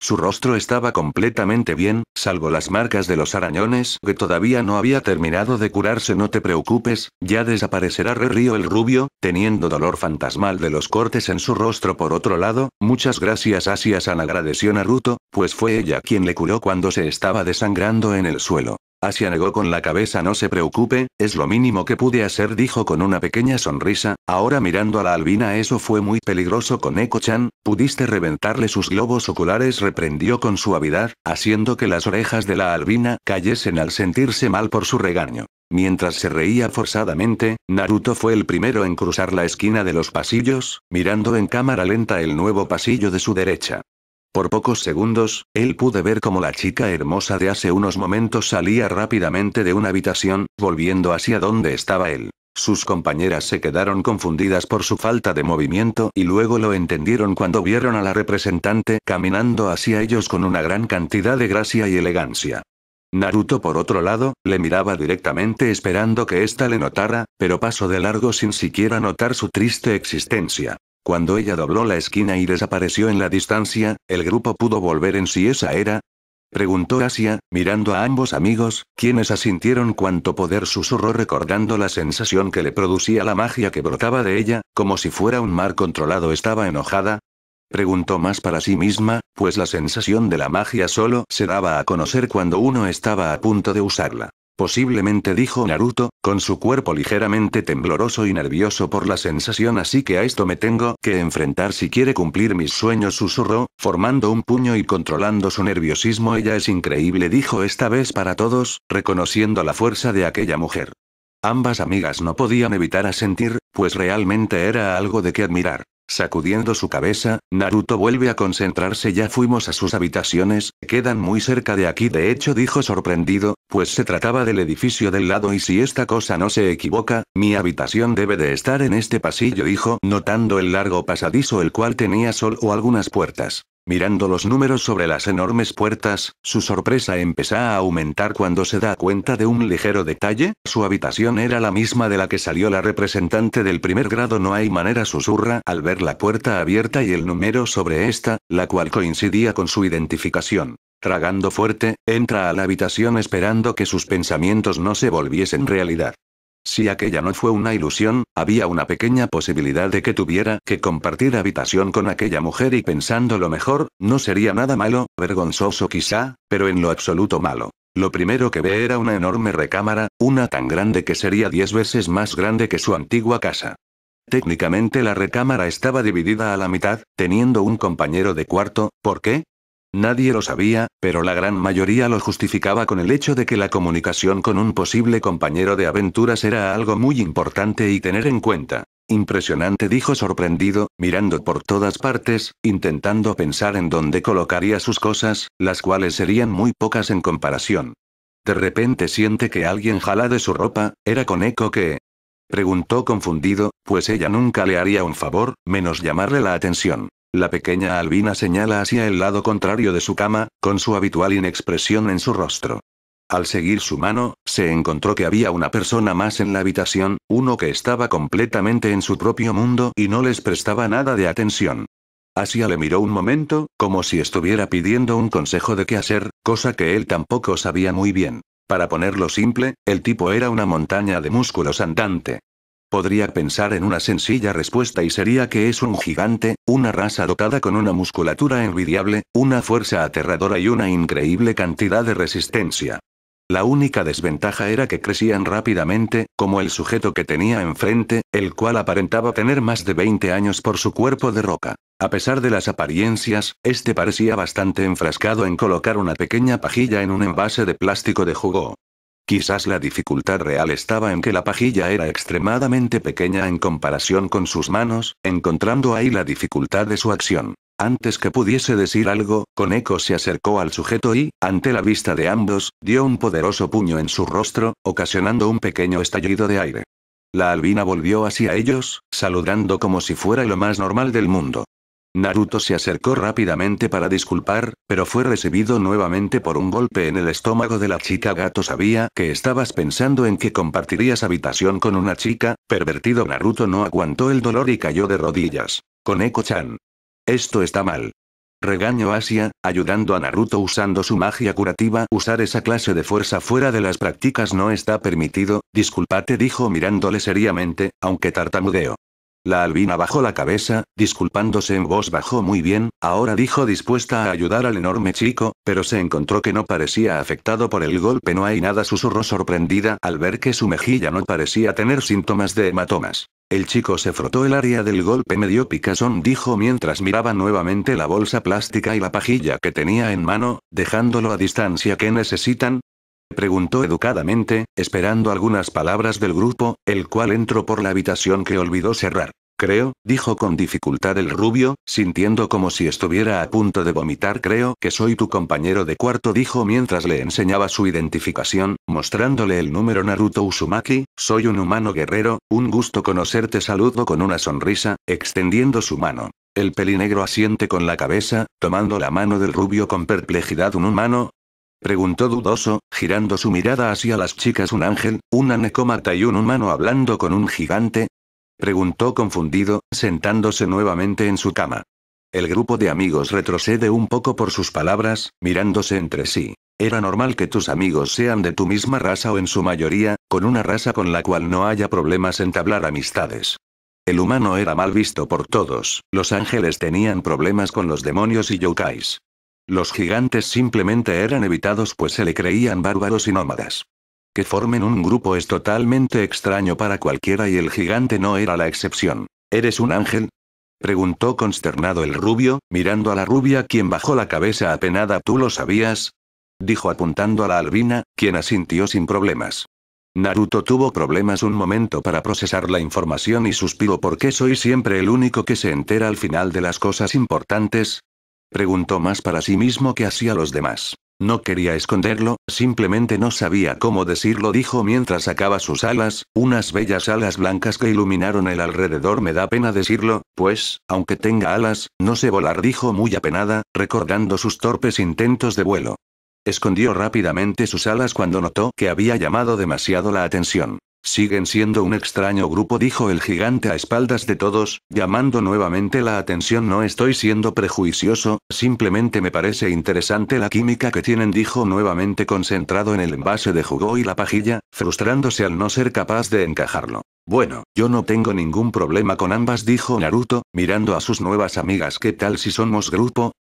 Su rostro estaba completamente bien, salvo las marcas de los arañones que todavía no había terminado de curarse. No te preocupes, ya desaparecerá Rerío el rubio, teniendo dolor fantasmal de los cortes en su rostro. Por otro lado, muchas gracias Asia San agradeció Naruto, pues fue ella quien le curó cuando se estaba desangrando en el suelo. Asia negó con la cabeza no se preocupe, es lo mínimo que pude hacer dijo con una pequeña sonrisa, ahora mirando a la albina eso fue muy peligroso con Eko-chan, pudiste reventarle sus globos oculares reprendió con suavidad, haciendo que las orejas de la albina cayesen al sentirse mal por su regaño. Mientras se reía forzadamente, Naruto fue el primero en cruzar la esquina de los pasillos, mirando en cámara lenta el nuevo pasillo de su derecha. Por pocos segundos, él pude ver cómo la chica hermosa de hace unos momentos salía rápidamente de una habitación, volviendo hacia donde estaba él. Sus compañeras se quedaron confundidas por su falta de movimiento y luego lo entendieron cuando vieron a la representante caminando hacia ellos con una gran cantidad de gracia y elegancia. Naruto por otro lado, le miraba directamente esperando que ésta le notara, pero pasó de largo sin siquiera notar su triste existencia. Cuando ella dobló la esquina y desapareció en la distancia, el grupo pudo volver en si esa era. Preguntó Asia, mirando a ambos amigos, quienes asintieron cuanto poder susurró recordando la sensación que le producía la magia que brotaba de ella, como si fuera un mar controlado estaba enojada, Preguntó más para sí misma, pues la sensación de la magia solo se daba a conocer cuando uno estaba a punto de usarla. Posiblemente dijo Naruto, con su cuerpo ligeramente tembloroso y nervioso por la sensación así que a esto me tengo que enfrentar si quiere cumplir mis sueños susurró, formando un puño y controlando su nerviosismo ella es increíble dijo esta vez para todos, reconociendo la fuerza de aquella mujer. Ambas amigas no podían evitar asentir, pues realmente era algo de que admirar. Sacudiendo su cabeza, Naruto vuelve a concentrarse. Ya fuimos a sus habitaciones, quedan muy cerca de aquí. De hecho, dijo sorprendido, pues se trataba del edificio del lado y si esta cosa no se equivoca, mi habitación debe de estar en este pasillo, dijo, notando el largo pasadizo el cual tenía sol o algunas puertas. Mirando los números sobre las enormes puertas, su sorpresa empezó a aumentar cuando se da cuenta de un ligero detalle, su habitación era la misma de la que salió la representante del primer grado No hay manera susurra al ver la puerta abierta y el número sobre esta, la cual coincidía con su identificación. Tragando fuerte, entra a la habitación esperando que sus pensamientos no se volviesen realidad. Si aquella no fue una ilusión, había una pequeña posibilidad de que tuviera que compartir habitación con aquella mujer y pensando lo mejor, no sería nada malo, vergonzoso quizá, pero en lo absoluto malo. Lo primero que ve era una enorme recámara, una tan grande que sería diez veces más grande que su antigua casa. Técnicamente la recámara estaba dividida a la mitad, teniendo un compañero de cuarto, ¿por qué? Nadie lo sabía, pero la gran mayoría lo justificaba con el hecho de que la comunicación con un posible compañero de aventuras era algo muy importante y tener en cuenta. Impresionante dijo sorprendido, mirando por todas partes, intentando pensar en dónde colocaría sus cosas, las cuales serían muy pocas en comparación. De repente siente que alguien jala de su ropa, era con eco que... Preguntó confundido, pues ella nunca le haría un favor, menos llamarle la atención. La pequeña albina señala hacia el lado contrario de su cama, con su habitual inexpresión en su rostro. Al seguir su mano, se encontró que había una persona más en la habitación, uno que estaba completamente en su propio mundo y no les prestaba nada de atención. Asia le miró un momento, como si estuviera pidiendo un consejo de qué hacer, cosa que él tampoco sabía muy bien. Para ponerlo simple, el tipo era una montaña de músculos andante. Podría pensar en una sencilla respuesta y sería que es un gigante, una raza dotada con una musculatura envidiable, una fuerza aterradora y una increíble cantidad de resistencia. La única desventaja era que crecían rápidamente, como el sujeto que tenía enfrente, el cual aparentaba tener más de 20 años por su cuerpo de roca. A pesar de las apariencias, este parecía bastante enfrascado en colocar una pequeña pajilla en un envase de plástico de jugo. Quizás la dificultad real estaba en que la pajilla era extremadamente pequeña en comparación con sus manos, encontrando ahí la dificultad de su acción. Antes que pudiese decir algo, Coneco se acercó al sujeto y, ante la vista de ambos, dio un poderoso puño en su rostro, ocasionando un pequeño estallido de aire. La albina volvió hacia ellos, saludando como si fuera lo más normal del mundo. Naruto se acercó rápidamente para disculpar, pero fue recibido nuevamente por un golpe en el estómago de la chica gato sabía que estabas pensando en que compartirías habitación con una chica, pervertido Naruto no aguantó el dolor y cayó de rodillas. Con Eko-chan. Esto está mal. Regaño Asia, ayudando a Naruto usando su magia curativa. Usar esa clase de fuerza fuera de las prácticas no está permitido, disculpate dijo mirándole seriamente, aunque tartamudeo. La albina bajó la cabeza, disculpándose en voz bajó muy bien, ahora dijo dispuesta a ayudar al enorme chico, pero se encontró que no parecía afectado por el golpe. No hay nada, susurró sorprendida al ver que su mejilla no parecía tener síntomas de hematomas. El chico se frotó el área del golpe medio picazón, dijo mientras miraba nuevamente la bolsa plástica y la pajilla que tenía en mano, dejándolo a distancia que necesitan, preguntó educadamente, esperando algunas palabras del grupo, el cual entró por la habitación que olvidó cerrar. Creo, dijo con dificultad el rubio, sintiendo como si estuviera a punto de vomitar. Creo que soy tu compañero de cuarto, dijo mientras le enseñaba su identificación, mostrándole el número Naruto usumaki soy un humano guerrero, un gusto conocerte, saludo con una sonrisa, extendiendo su mano. El pelinegro asiente con la cabeza, tomando la mano del rubio con perplejidad. Un humano, Preguntó dudoso, girando su mirada hacia las chicas un ángel, una necómata y un humano hablando con un gigante. Preguntó confundido, sentándose nuevamente en su cama. El grupo de amigos retrocede un poco por sus palabras, mirándose entre sí. Era normal que tus amigos sean de tu misma raza o en su mayoría, con una raza con la cual no haya problemas entablar amistades. El humano era mal visto por todos, los ángeles tenían problemas con los demonios y yokais. Los gigantes simplemente eran evitados pues se le creían bárbaros y nómadas. Que formen un grupo es totalmente extraño para cualquiera y el gigante no era la excepción. ¿Eres un ángel? Preguntó consternado el rubio, mirando a la rubia quien bajó la cabeza apenada. ¿Tú lo sabías? Dijo apuntando a la albina, quien asintió sin problemas. Naruto tuvo problemas un momento para procesar la información y suspiró porque soy siempre el único que se entera al final de las cosas importantes, Preguntó más para sí mismo que hacia los demás. No quería esconderlo, simplemente no sabía cómo decirlo, dijo mientras sacaba sus alas, unas bellas alas blancas que iluminaron el alrededor. Me da pena decirlo, pues, aunque tenga alas, no sé volar, dijo muy apenada, recordando sus torpes intentos de vuelo. Escondió rápidamente sus alas cuando notó que había llamado demasiado la atención. Siguen siendo un extraño grupo, dijo el gigante a espaldas de todos, llamando nuevamente la atención. No estoy siendo prejuicioso, simplemente me parece interesante la química que tienen, dijo nuevamente concentrado en el envase de jugo y la pajilla, frustrándose al no ser capaz de encajarlo. Bueno, yo no tengo ningún problema con ambas, dijo Naruto, mirando a sus nuevas amigas. ¿Qué tal si somos grupo?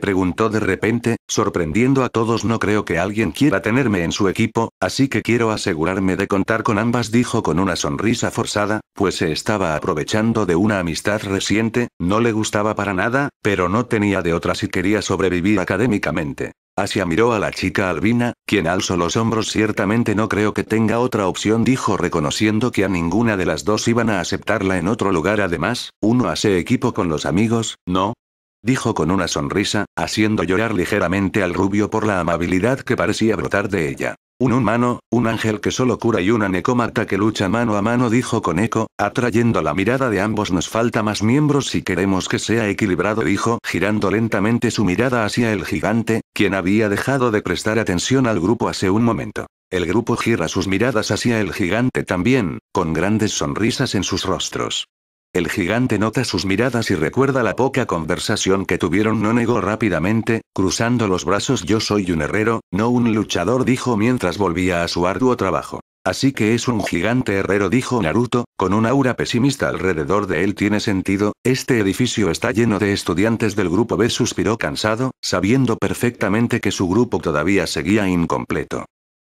preguntó de repente, sorprendiendo a todos. No creo que alguien quiera tenerme en su equipo, así que quiero asegurarme de contar con ambas, dijo con una sonrisa forzada, pues se estaba aprovechando de una amistad reciente, no le gustaba para nada, pero no tenía de otra si quería sobrevivir académicamente. Asia miró a la chica albina, quien alzó los hombros. Ciertamente no creo que tenga otra opción, dijo reconociendo que a ninguna de las dos iban a aceptarla en otro lugar. Además, uno hace equipo con los amigos, ¿no? dijo con una sonrisa, haciendo llorar ligeramente al rubio por la amabilidad que parecía brotar de ella. Un humano, un ángel que solo cura y una necómata que lucha mano a mano, dijo con eco, atrayendo la mirada de ambos. Nos falta más miembros si queremos que sea equilibrado, dijo, girando lentamente su mirada hacia el gigante, quien había dejado de prestar atención al grupo hace un momento. El grupo gira sus miradas hacia el gigante también, con grandes sonrisas en sus rostros. El gigante nota sus miradas y recuerda la poca conversación que tuvieron. No negó rápidamente, cruzando los brazos. Yo soy un herrero, no un luchador, dijo mientras volvía a su arduo trabajo. Así que es un gigante herrero, dijo Naruto, con un aura pesimista alrededor de él. Tiene sentido, este edificio está lleno de estudiantes del grupo B, suspiró cansado, sabiendo perfectamente que su grupo todavía seguía incompleto.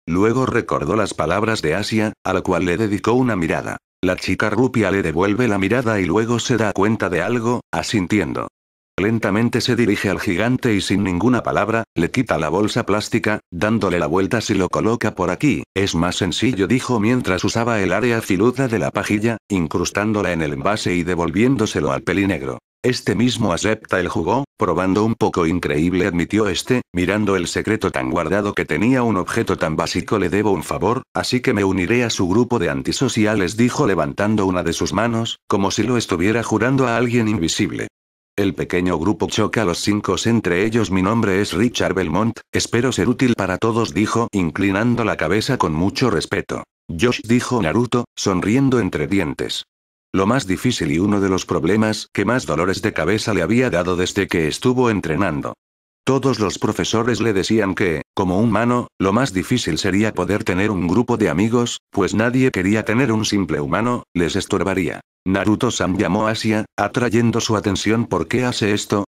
Luego recordó las palabras de Asia, a la cual le dedicó una mirada. La chica rupia le devuelve la mirada y luego se da cuenta de algo, asintiendo. Lentamente se dirige al gigante y sin ninguna palabra, le quita la bolsa plástica, dándole la vuelta si lo coloca por aquí, es más sencillo dijo mientras usaba el área filuda de la pajilla, incrustándola en el envase y devolviéndoselo al pelinegro. Este mismo acepta el jugo, probando un poco increíble admitió este, mirando el secreto tan guardado que tenía un objeto tan básico le debo un favor, así que me uniré a su grupo de antisociales dijo levantando una de sus manos, como si lo estuviera jurando a alguien invisible. El pequeño grupo choca los cinco entre ellos mi nombre es Richard Belmont, espero ser útil para todos dijo inclinando la cabeza con mucho respeto. Josh dijo Naruto, sonriendo entre dientes. Lo más difícil y uno de los problemas que más dolores de cabeza le había dado desde que estuvo entrenando. Todos los profesores le decían que, como humano, lo más difícil sería poder tener un grupo de amigos, pues nadie quería tener un simple humano, les estorbaría. Naruto-san llamó a Asia, atrayendo su atención por qué hace esto,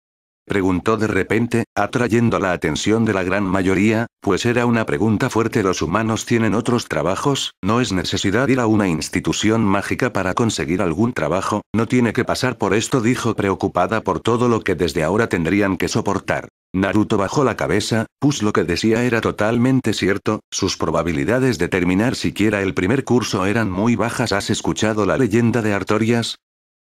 Preguntó de repente, atrayendo la atención de la gran mayoría, pues era una pregunta fuerte. Los humanos tienen otros trabajos, no es necesidad ir a una institución mágica para conseguir algún trabajo, no tiene que pasar por esto, dijo preocupada por todo lo que desde ahora tendrían que soportar. Naruto bajó la cabeza, pues lo que decía era totalmente cierto, sus probabilidades de terminar siquiera el primer curso eran muy bajas. ¿Has escuchado la leyenda de Artorias?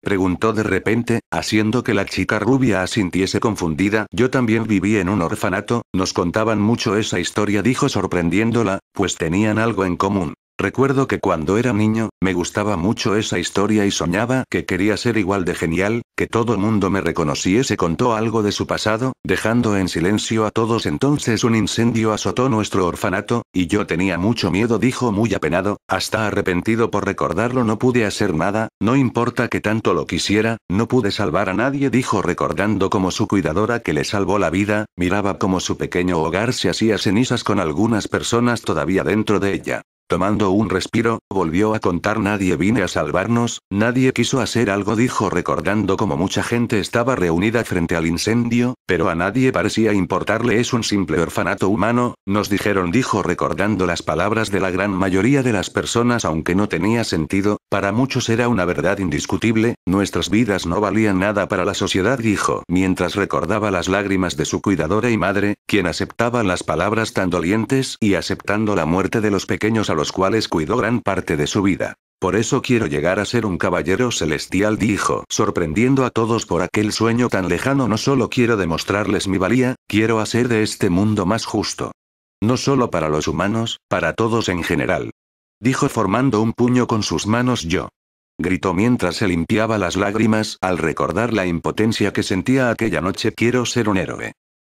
Preguntó de repente, haciendo que la chica rubia asintiese confundida. Yo también viví en un orfanato, nos contaban mucho esa historia, dijo sorprendiéndola, pues tenían algo en común. Recuerdo que cuando era niño, me gustaba mucho esa historia y soñaba que quería ser igual de genial, que todo mundo me reconociese. Contó algo de su pasado, dejando en silencio a todos. Entonces un incendio azotó nuestro orfanato, y yo tenía mucho miedo, dijo muy apenado, hasta arrepentido por recordarlo. No pude hacer nada, no importa que tanto lo quisiera, no pude salvar a nadie, dijo recordando como su cuidadora que le salvó la vida, miraba como su pequeño hogar se hacía cenizas con algunas personas todavía dentro de ella. Tomando un respiro, volvió a contar Nadie vine a salvarnos, nadie quiso hacer algo dijo recordando cómo mucha gente estaba reunida frente al incendio, pero a nadie parecía importarle es un simple orfanato humano, nos dijeron dijo recordando las palabras de la gran mayoría de las personas aunque no tenía sentido, para muchos era una verdad indiscutible, nuestras vidas no valían nada para la sociedad dijo mientras recordaba las lágrimas de su cuidadora y madre, quien aceptaba las palabras tan dolientes y aceptando la muerte de los pequeños los cuales cuidó gran parte de su vida. Por eso quiero llegar a ser un caballero celestial, dijo, sorprendiendo a todos por aquel sueño tan lejano. No solo quiero demostrarles mi valía, quiero hacer de este mundo más justo. No solo para los humanos, para todos en general. Dijo formando un puño con sus manos yo. Gritó mientras se limpiaba las lágrimas al recordar la impotencia que sentía aquella noche. Quiero ser un héroe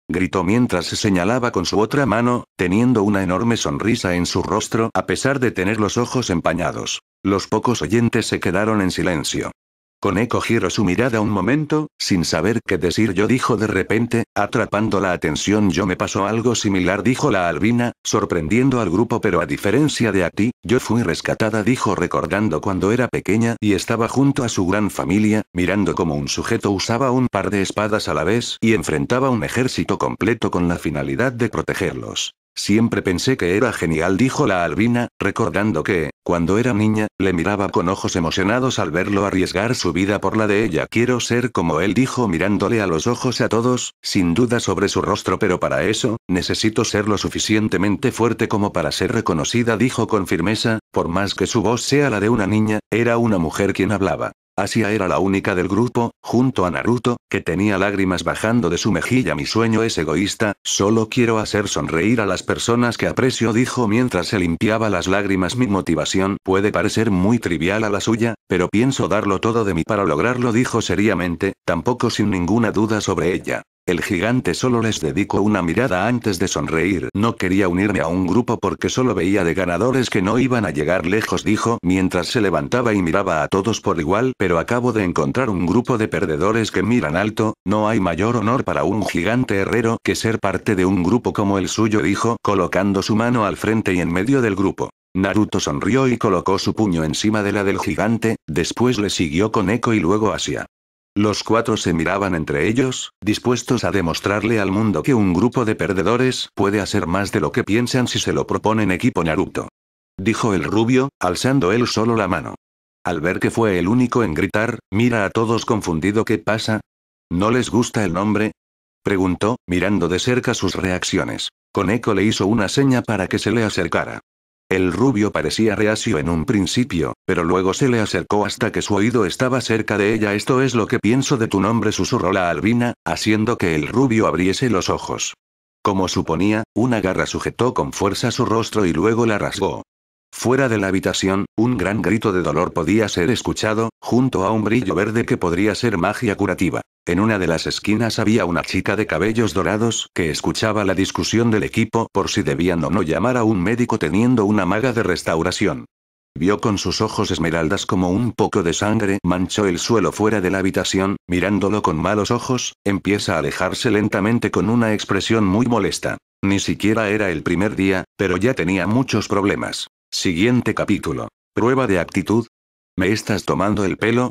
gritó mientras se señalaba con su otra mano, teniendo una enorme sonrisa en su rostro a pesar de tener los ojos empañados. Los pocos oyentes se quedaron en silencio eco giró su mirada un momento, sin saber qué decir yo dijo de repente, atrapando la atención yo me pasó algo similar dijo la albina, sorprendiendo al grupo pero a diferencia de a ti, yo fui rescatada dijo recordando cuando era pequeña y estaba junto a su gran familia, mirando como un sujeto usaba un par de espadas a la vez y enfrentaba un ejército completo con la finalidad de protegerlos. Siempre pensé que era genial, dijo la albina, recordando que, cuando era niña, le miraba con ojos emocionados al verlo arriesgar su vida por la de ella. Quiero ser como él, dijo mirándole a los ojos a todos, sin duda sobre su rostro, pero para eso, necesito ser lo suficientemente fuerte como para ser reconocida, dijo con firmeza, por más que su voz sea la de una niña, era una mujer quien hablaba. Asia era la única del grupo, junto a Naruto, que tenía lágrimas bajando de su mejilla. Mi sueño es egoísta, solo quiero hacer sonreír a las personas que aprecio, dijo mientras se limpiaba las lágrimas. Mi motivación puede parecer muy trivial a la suya, pero pienso darlo todo de mí para lograrlo, dijo seriamente, tampoco sin ninguna duda sobre ella. El gigante solo les dedicó una mirada antes de sonreír. No quería unirme a un grupo porque solo veía de ganadores que no iban a llegar lejos, dijo, mientras se levantaba y miraba a todos por igual, pero acabo de encontrar un grupo de perdedores que miran alto, no hay mayor honor para un gigante herrero que ser parte de un grupo como el suyo, dijo, colocando su mano al frente y en medio del grupo. Naruto sonrió y colocó su puño encima de la del gigante, después le siguió con eco y luego hacia los cuatro se miraban entre ellos, dispuestos a demostrarle al mundo que un grupo de perdedores puede hacer más de lo que piensan si se lo proponen equipo Naruto. Dijo el rubio, alzando él solo la mano. Al ver que fue el único en gritar, mira a todos confundido qué pasa. ¿No les gusta el nombre? Preguntó, mirando de cerca sus reacciones. Eco le hizo una seña para que se le acercara. El rubio parecía reacio en un principio, pero luego se le acercó hasta que su oído estaba cerca de ella. Esto es lo que pienso de tu nombre, susurró la albina, haciendo que el rubio abriese los ojos. Como suponía, una garra sujetó con fuerza su rostro y luego la rasgó. Fuera de la habitación, un gran grito de dolor podía ser escuchado, junto a un brillo verde que podría ser magia curativa. En una de las esquinas había una chica de cabellos dorados que escuchaba la discusión del equipo por si debían o no llamar a un médico teniendo una maga de restauración. Vio con sus ojos esmeraldas como un poco de sangre manchó el suelo fuera de la habitación, mirándolo con malos ojos, empieza a alejarse lentamente con una expresión muy molesta. Ni siquiera era el primer día, pero ya tenía muchos problemas. Siguiente capítulo. Prueba de actitud. ¿Me estás tomando el pelo?